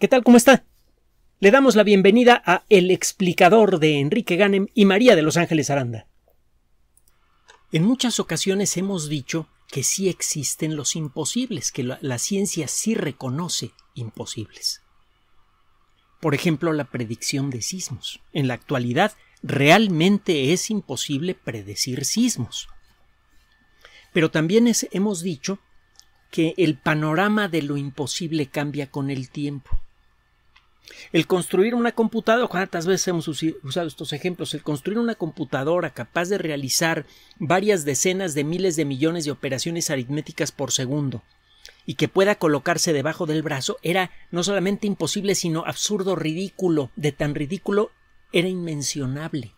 ¿Qué tal? ¿Cómo está? Le damos la bienvenida a El explicador de Enrique Ganem y María de Los Ángeles Aranda. En muchas ocasiones hemos dicho que sí existen los imposibles, que la, ciencia sí reconoce imposibles. Por ejemplo, la predicción de sismos. En la actualidad, realmente es imposible predecir sismos. Pero también hemos dicho que el panorama de lo imposible cambia con el tiempo. El construir una computadora, cuántas veces hemos usado estos ejemplos, el construir una computadora capaz de realizar varias decenas de miles de millones de operaciones aritméticas por segundo y que pueda colocarse debajo del brazo era no solamente imposible, sino absurdo, ridículo, de tan ridículo era inmencionable.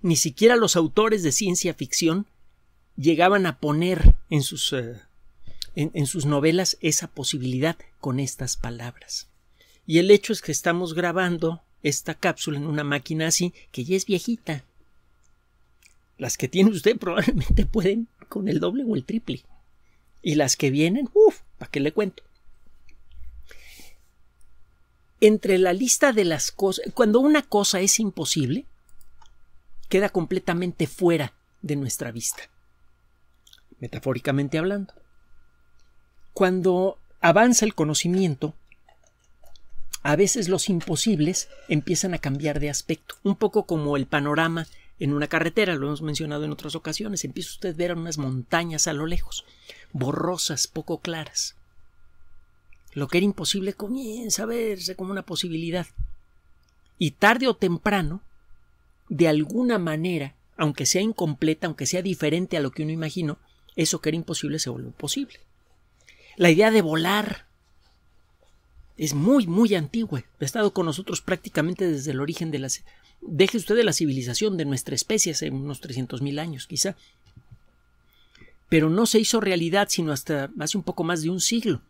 Ni siquiera los autores de ciencia ficción llegaban a poner en sus, eh, en sus novelas esa posibilidad con estas palabras. Y el hecho es que estamos grabando esta cápsula en una máquina así que ya es viejita. Las que tiene usted probablemente pueden con el doble o el triple. Y las que vienen, uff, ¿para qué le cuento? Entre la lista de las cosas, cuando una cosa es imposible, queda completamente fuera de nuestra vista, metafóricamente hablando. Cuando avanza el conocimiento, a veces los imposibles empiezan a cambiar de aspecto, un poco como el panorama en una carretera, lo hemos mencionado en otras ocasiones, empieza usted a ver unas montañas a lo lejos, borrosas, poco claras. Lo que era imposible comienza a verse como una posibilidad. Y tarde o temprano, de alguna manera, aunque sea incompleta, aunque sea diferente a lo que uno imaginó, eso que era imposible se vuelve posible. La idea de volar es muy, muy antigua. Ha estado con nosotros prácticamente desde el origen de las... Deje usted de la civilización de nuestra especie hace unos 300.000 años, quizá. Pero no se hizo realidad sino hasta hace un poco más de un siglo.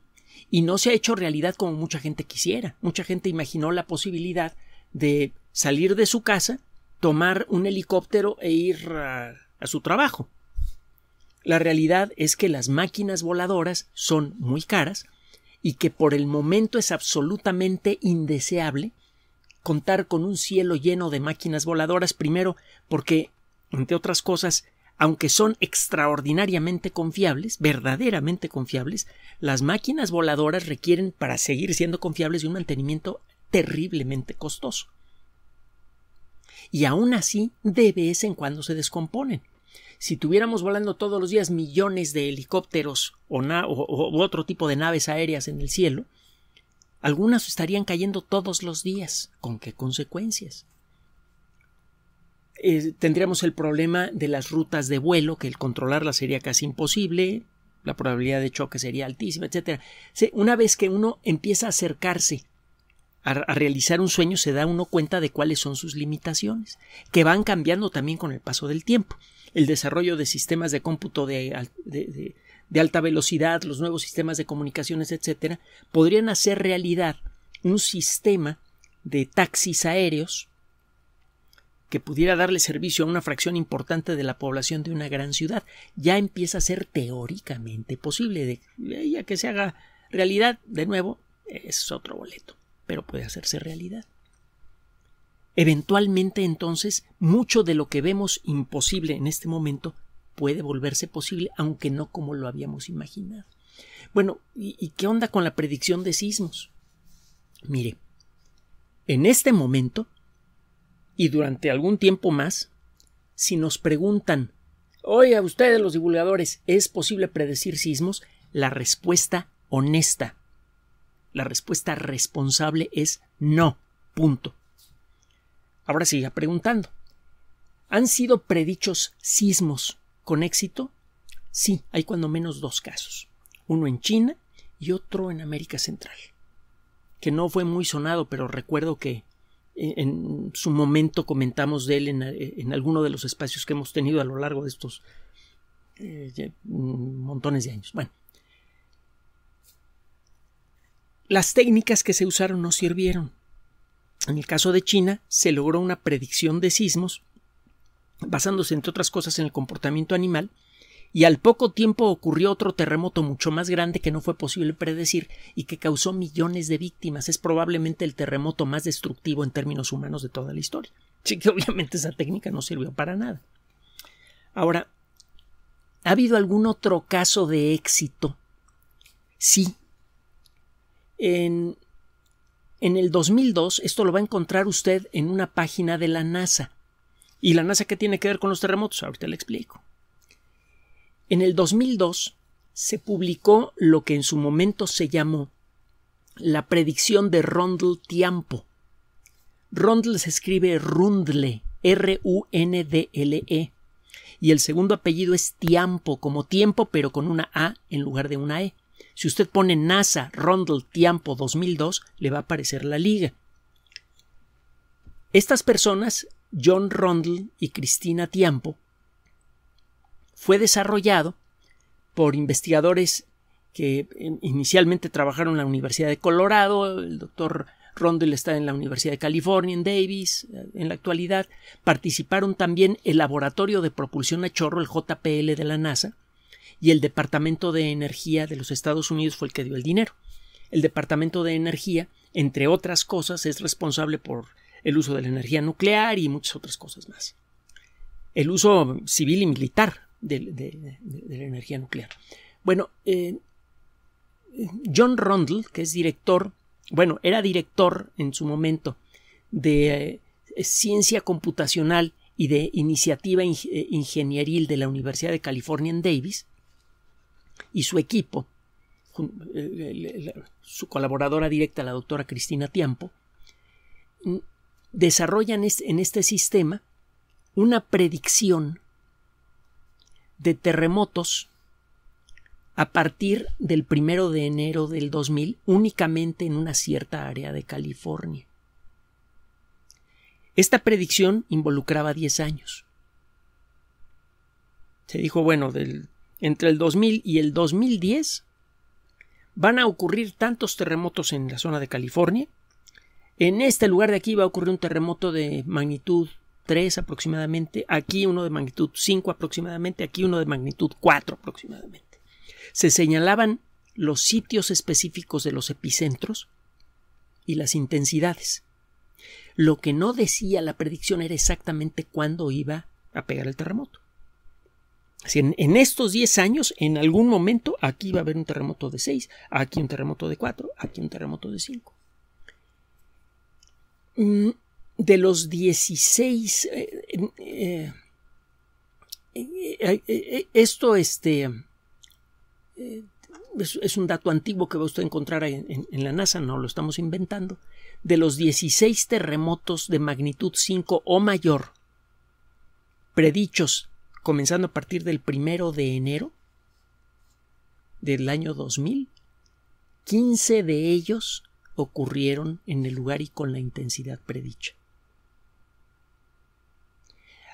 Y no se ha hecho realidad como mucha gente quisiera. Mucha gente imaginó la posibilidad de salir de su casa, tomar un helicóptero e ir a su trabajo. La realidad es que las máquinas voladoras son muy caras, y que por el momento es absolutamente indeseable contar con un cielo lleno de máquinas voladoras, primero porque, entre otras cosas, aunque son extraordinariamente confiables, verdaderamente confiables, las máquinas voladoras requieren, para seguir siendo confiables, de un mantenimiento terriblemente costoso. Y aún así, de vez en cuando se descomponen si tuviéramos volando todos los días millones de helicópteros o, otro tipo de naves aéreas en el cielo, algunas estarían cayendo todos los días. ¿Con qué consecuencias? Eh, tendríamos el problema de las rutas de vuelo, que el controlarlas sería casi imposible, la probabilidad de choque sería altísima, etc. Una vez que uno empieza a acercarse a, realizar un sueño se da uno cuenta de cuáles son sus limitaciones, que van cambiando también con el paso del tiempo. El desarrollo de sistemas de cómputo de, de alta velocidad, los nuevos sistemas de comunicaciones, etcétera, podrían hacer realidad un sistema de taxis aéreos que pudiera darle servicio a una fracción importante de la población de una gran ciudad, ya empieza a ser teóricamente posible. De, ya que se haga realidad, de nuevo, es otro boleto pero puede hacerse realidad. Eventualmente entonces, mucho de lo que vemos imposible en este momento puede volverse posible, aunque no como lo habíamos imaginado. Bueno, ¿y, qué onda con la predicción de sismos? Mire, en este momento y durante algún tiempo más, si nos preguntan, oye, a ustedes los divulgadores, ¿es posible predecir sismos? La respuesta honesta la respuesta responsable es no. Punto. Ahora siga preguntando. ¿Han sido predichos sismos con éxito? Sí, hay cuando menos dos casos. Uno en China y otro en América Central. Que no fue muy sonado, pero recuerdo que en, su momento comentamos de él en, alguno de los espacios que hemos tenido a lo largo de estos eh, mm, montones de años. Bueno, las técnicas que se usaron no sirvieron. En el caso de China, se logró una predicción de sismos basándose, entre otras cosas, en el comportamiento animal, y al poco tiempo ocurrió otro terremoto mucho más grande que no fue posible predecir y que causó millones de víctimas. Es probablemente el terremoto más destructivo en términos humanos de toda la historia. Así que obviamente esa técnica no sirvió para nada. Ahora, ¿ha habido algún otro caso de éxito? Sí, en, el 2002, esto lo va a encontrar usted en una página de la NASA. ¿Y la NASA qué tiene que ver con los terremotos? Ahorita le explico. En el 2002 se publicó lo que en su momento se llamó la predicción de rundle Tiempo. Rundle se escribe Rundle, R-U-N-D-L-E. Y el segundo apellido es Tiempo, como tiempo, pero con una A en lugar de una E. Si usted pone NASA Rondel Tiempo 2002, le va a aparecer la liga. Estas personas, John Rondel y Cristina Tiempo, fue desarrollado por investigadores que eh, inicialmente trabajaron en la Universidad de Colorado, el doctor Rondel está en la Universidad de California, en Davis, eh, en la actualidad. Participaron también el Laboratorio de Propulsión a Chorro, el JPL de la NASA, y el Departamento de Energía de los Estados Unidos fue el que dio el dinero. El Departamento de Energía, entre otras cosas, es responsable por el uso de la energía nuclear y muchas otras cosas más. El uso civil y militar de, la energía nuclear. Bueno, eh, John Rundle, que es director, bueno, era director en su momento de eh, ciencia computacional y de iniciativa eh, ingenieril de la Universidad de California en Davis, y su equipo, eh, su colaboradora directa, la doctora Cristina Tiempo desarrollan en este sistema una predicción de terremotos a partir del primero de enero del 2000 únicamente en una cierta área de California. Esta predicción involucraba 10 años. Se dijo, bueno, del entre el 2000 y el 2010 van a ocurrir tantos terremotos en la zona de California. En este lugar de aquí va a ocurrir un terremoto de magnitud 3 aproximadamente, aquí uno de magnitud 5 aproximadamente, aquí uno de magnitud 4 aproximadamente. Se señalaban los sitios específicos de los epicentros y las intensidades. Lo que no decía la predicción era exactamente cuándo iba a pegar el terremoto en, estos 10 años, en algún momento, aquí va a haber un terremoto de 6, aquí un terremoto de 4, aquí un terremoto de 5. Mm, de los 16, eh, eh, eh, esto este, es, un dato antiguo que va usted a encontrar en la NASA, no lo estamos inventando. De los 16 terremotos de magnitud 5 o mayor, predichos comenzando a partir del primero de enero del año 2000, 15 de ellos ocurrieron en el lugar y con la intensidad predicha.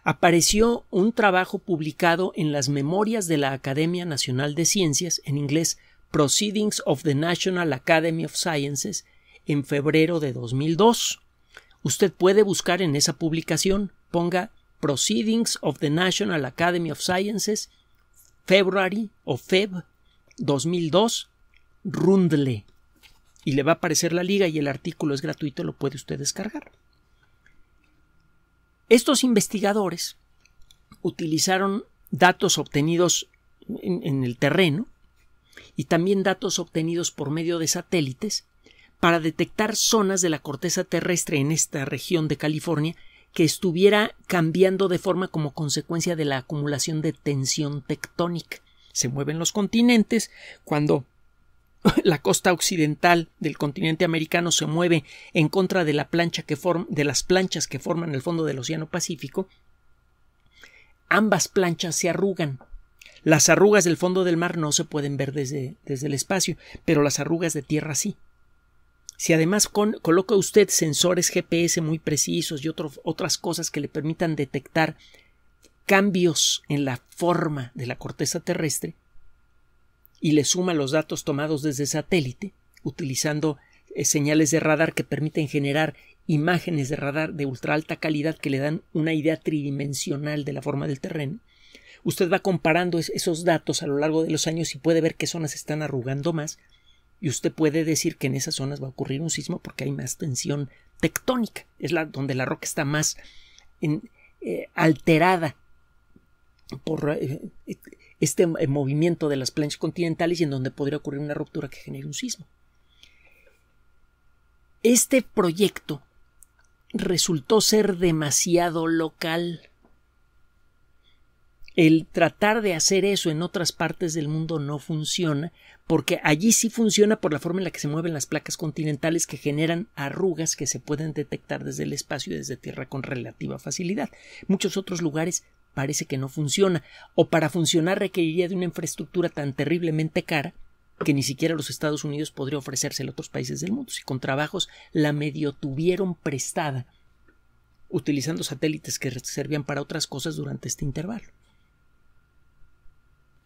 Apareció un trabajo publicado en las Memorias de la Academia Nacional de Ciencias, en inglés Proceedings of the National Academy of Sciences, en febrero de 2002. Usted puede buscar en esa publicación, ponga Proceedings of the National Academy of Sciences, February o Feb 2002, Rundle. Y le va a aparecer la liga y el artículo es gratuito, lo puede usted descargar. Estos investigadores utilizaron datos obtenidos en el terreno y también datos obtenidos por medio de satélites para detectar zonas de la corteza terrestre en esta región de California que estuviera cambiando de forma como consecuencia de la acumulación de tensión tectónica. Se mueven los continentes cuando la costa occidental del continente americano se mueve en contra de, las planchas que forman el fondo del Océano Pacífico, ambas planchas se arrugan. Las arrugas del fondo del mar no se pueden ver desde, desde el espacio, pero las arrugas de tierra sí. Si además con, coloca usted sensores GPS muy precisos y otras cosas que le permitan detectar cambios en la forma de la corteza terrestre y le suma los datos tomados desde satélite, utilizando eh, señales de radar que permiten generar imágenes de radar de ultra alta calidad que le dan una idea tridimensional de la forma del terreno. Usted va comparando esos datos a lo largo de los años y puede ver qué zonas están arrugando más y usted puede decir que en esas zonas va a ocurrir un sismo porque hay más tensión tectónica, es la, donde la roca está más eh, alterada por eh, este eh, movimiento de las planchas continentales y en donde podría ocurrir una ruptura que genere un sismo. Este proyecto resultó ser demasiado local el tratar de hacer eso en otras partes del mundo no funciona, porque allí sí funciona por la forma en la que se mueven las placas continentales que generan arrugas que se pueden detectar desde el espacio y desde tierra con relativa facilidad. Muchos otros lugares parece que no funciona, o para funcionar requeriría de una infraestructura tan terriblemente cara que ni siquiera los Estados Unidos podría ofrecerse a otros países del mundo, si con trabajos la medio tuvieron prestada, utilizando satélites que servían para otras cosas durante este intervalo.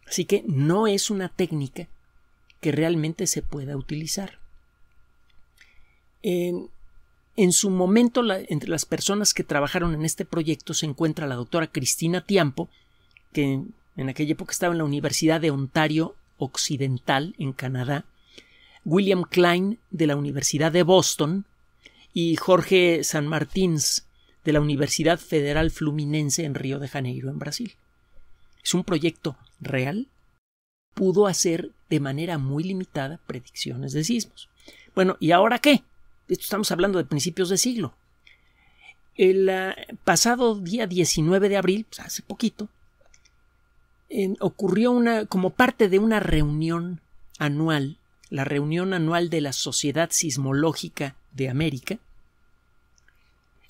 Así que no es una técnica que realmente se pueda utilizar. En, su momento, entre las personas que trabajaron en este proyecto se encuentra la doctora Cristina Tiampo, que en, aquella época estaba en la Universidad de Ontario Occidental, en Canadá, William Klein de la Universidad de Boston y Jorge San Martins de la Universidad Federal Fluminense en Río de Janeiro, en Brasil. Es un proyecto real, pudo hacer de manera muy limitada predicciones de sismos. Bueno, ¿y ahora qué? estamos hablando de principios de siglo. El ah, pasado día 19 de abril, pues, hace poquito, ocurrió una, como parte de una reunión anual, la reunión anual de la Sociedad Sismológica de América,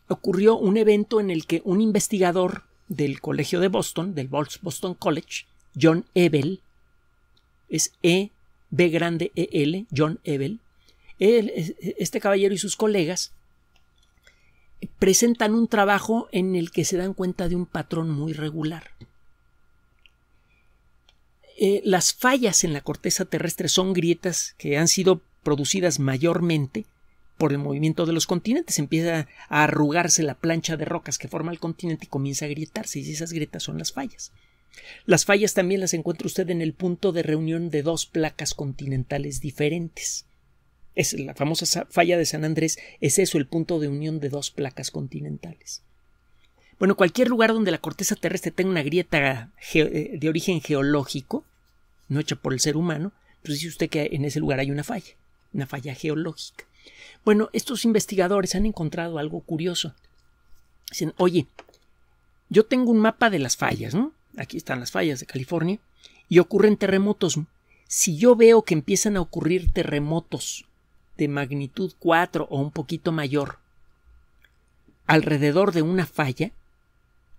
ocurrió un evento en el que un investigador del Colegio de Boston, del Boston College, John Ebel, es E, B grande E L, John Ebel, este caballero y sus colegas presentan un trabajo en el que se dan cuenta de un patrón muy regular. Eh, las fallas en la corteza terrestre son grietas que han sido producidas mayormente por el movimiento de los continentes. Empieza a arrugarse la plancha de rocas que forma el continente y comienza a grietarse, y esas grietas son las fallas. Las fallas también las encuentra usted en el punto de reunión de dos placas continentales diferentes. Es la famosa falla de San Andrés es eso, el punto de unión de dos placas continentales. Bueno, cualquier lugar donde la corteza terrestre tenga una grieta eh, de origen geológico, no hecha por el ser humano, pues dice usted que en ese lugar hay una falla, una falla geológica. Bueno, estos investigadores han encontrado algo curioso. Dicen, oye, yo tengo un mapa de las fallas, ¿no? aquí están las fallas de California, y ocurren terremotos. Si yo veo que empiezan a ocurrir terremotos de magnitud 4 o un poquito mayor alrededor de una falla,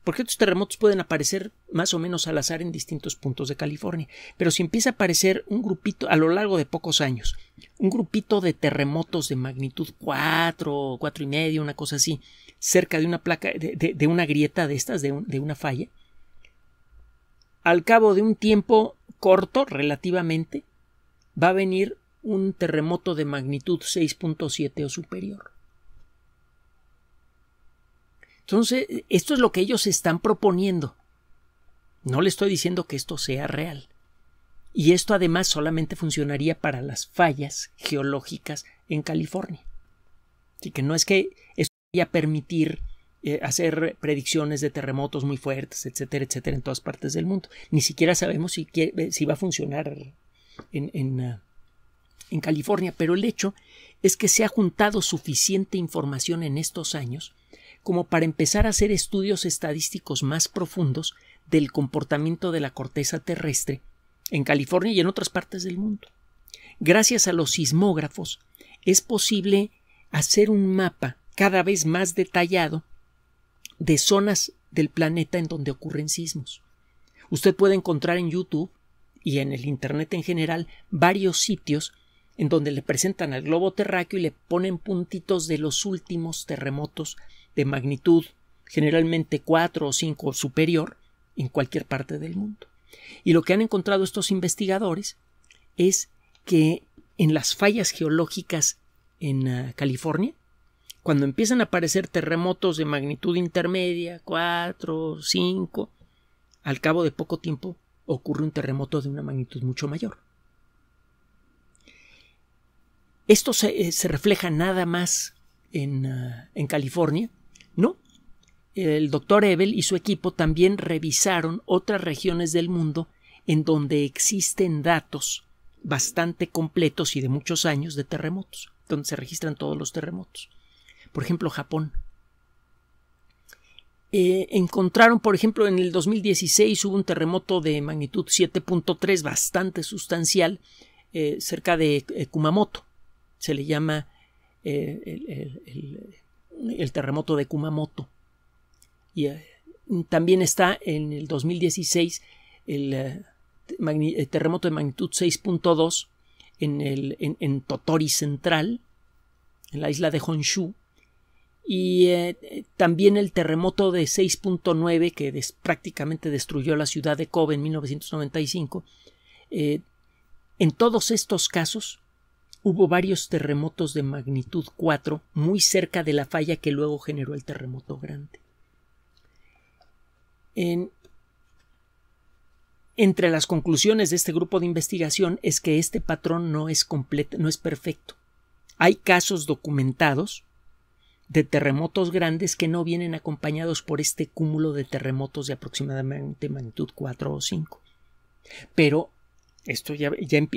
porque estos terremotos pueden aparecer más o menos al azar en distintos puntos de California, pero si empieza a aparecer un grupito a lo largo de pocos años, un grupito de terremotos de magnitud 4, 4 y medio, una cosa así, cerca de una placa, de, una grieta de estas, de una falla, al cabo de un tiempo corto relativamente, va a venir un terremoto de magnitud 6.7 o superior. Entonces, esto es lo que ellos están proponiendo. No le estoy diciendo que esto sea real. Y esto además solamente funcionaría para las fallas geológicas en California. Así que no es que esto vaya a permitir eh, hacer predicciones de terremotos muy fuertes, etcétera, etcétera, en todas partes del mundo. Ni siquiera sabemos si, eh, va a funcionar eh, en California, pero el hecho es que se ha juntado suficiente información en estos años como para empezar a hacer estudios estadísticos más profundos del comportamiento de la corteza terrestre en California y en otras partes del mundo. Gracias a los sismógrafos es posible hacer un mapa cada vez más detallado de zonas del planeta en donde ocurren sismos. Usted puede encontrar en YouTube y en el Internet en general varios sitios en donde le presentan al globo terráqueo y le ponen puntitos de los últimos terremotos de magnitud generalmente 4 o 5 superior en cualquier parte del mundo. Y lo que han encontrado estos investigadores es que en las fallas geológicas en ah, California cuando empiezan a aparecer terremotos de magnitud intermedia, 4, 5, al cabo de poco tiempo ocurre un terremoto de una magnitud mucho mayor. ¿Esto se, eh, refleja nada más en, ah, en California? No. El doctor Ebel y su equipo también revisaron otras regiones del mundo en donde existen datos bastante completos y de muchos años de terremotos, donde se registran todos los terremotos por ejemplo, Japón. Eh, encontraron, por ejemplo, en el 2016 hubo un terremoto de magnitud 7.3 bastante sustancial eh, cerca de eh, Kumamoto. Se le llama el, terremoto de Kumamoto. Y también está en el 2016 el terremoto de magnitud 6.2 en, en Totori Central, en la isla de Honshu y eh, eh, también el terremoto de 6.9 que prácticamente destruyó la ciudad de Kobe en 1995. Eh, en todos estos casos hubo varios terremotos de magnitud 4 muy cerca de la falla que luego generó el terremoto grande. entre las conclusiones de este grupo de investigación es que este patrón no es completo, no es perfecto. Hay casos documentados de terremotos grandes que no vienen acompañados por este cúmulo de terremotos de aproximadamente magnitud 4 o 5. Pero esto ya,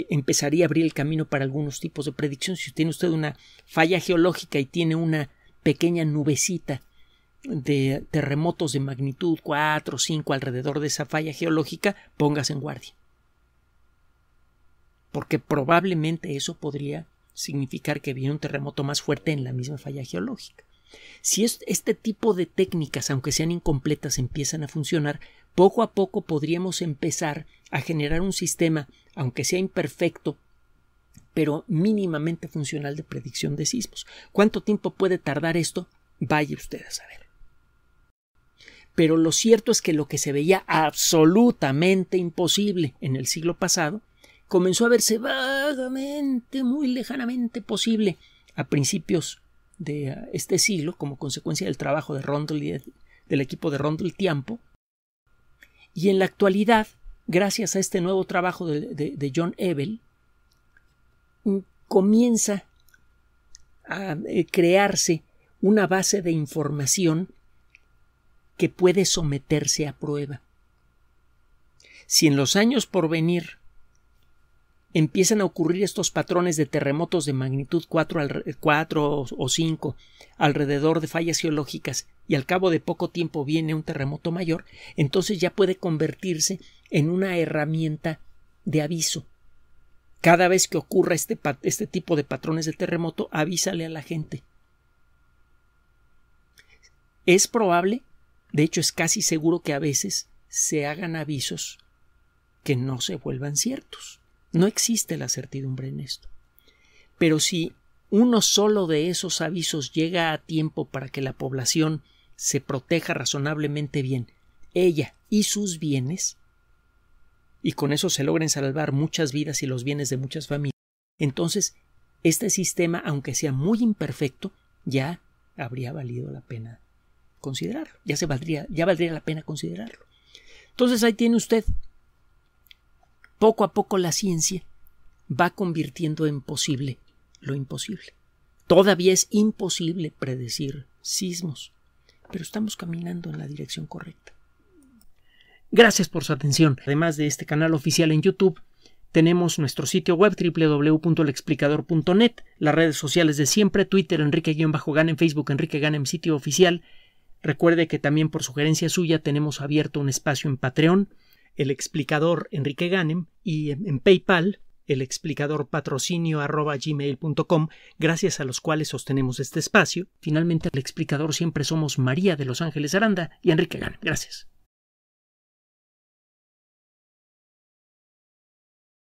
empezaría a abrir el camino para algunos tipos de predicción. Si tiene usted una falla geológica y tiene una pequeña nubecita de terremotos de magnitud 4 o 5 alrededor de esa falla geológica, póngase en guardia. Porque probablemente eso podría significar que viene un terremoto más fuerte en la misma falla geológica. Si este tipo de técnicas, aunque sean incompletas, empiezan a funcionar, poco a poco podríamos empezar a generar un sistema, aunque sea imperfecto, pero mínimamente funcional de predicción de sismos. ¿Cuánto tiempo puede tardar esto? Vaya usted a saber. Pero lo cierto es que lo que se veía absolutamente imposible en el siglo pasado, comenzó a verse vagamente, muy lejanamente posible a principios de eh, este siglo, como consecuencia del trabajo de del equipo de Rondel Tiempo. Y en la actualidad, gracias a este nuevo trabajo de, de John Ebel, mm, comienza a eh, crearse una base de información que puede someterse a prueba. Si en los años por venir empiezan a ocurrir estos patrones de terremotos de magnitud 4, al, o 5 alrededor de fallas geológicas y al cabo de poco tiempo viene un terremoto mayor, entonces ya puede convertirse en una herramienta de aviso. Cada vez que ocurra este, este tipo de patrones de terremoto, avísale a la gente. Es probable, de hecho es casi seguro que a veces se hagan avisos que no se vuelvan ciertos. No existe la certidumbre en esto. Pero si uno solo de esos avisos llega a tiempo para que la población se proteja razonablemente bien, ella y sus bienes, y con eso se logren salvar muchas vidas y los bienes de muchas familias, entonces este sistema, aunque sea muy imperfecto, ya habría valido la pena considerarlo, ya se valdría, ya valdría la pena considerarlo. Entonces ahí tiene usted poco a poco la ciencia va convirtiendo en posible lo imposible. Todavía es imposible predecir sismos, pero estamos caminando en la dirección correcta. Gracias por su atención. Además de este canal oficial en YouTube, tenemos nuestro sitio web www.lexplicador.net, las redes sociales de siempre, Twitter enrique en Facebook Enrique Ganem, sitio oficial. Recuerde que también por sugerencia suya tenemos abierto un espacio en Patreon el explicador Enrique Ganem y en, PayPal el explicador patrocinio arroba gmail.com, gracias a los cuales sostenemos este espacio. Finalmente, el explicador siempre somos María de Los Ángeles Aranda y Enrique Ganem. Gracias.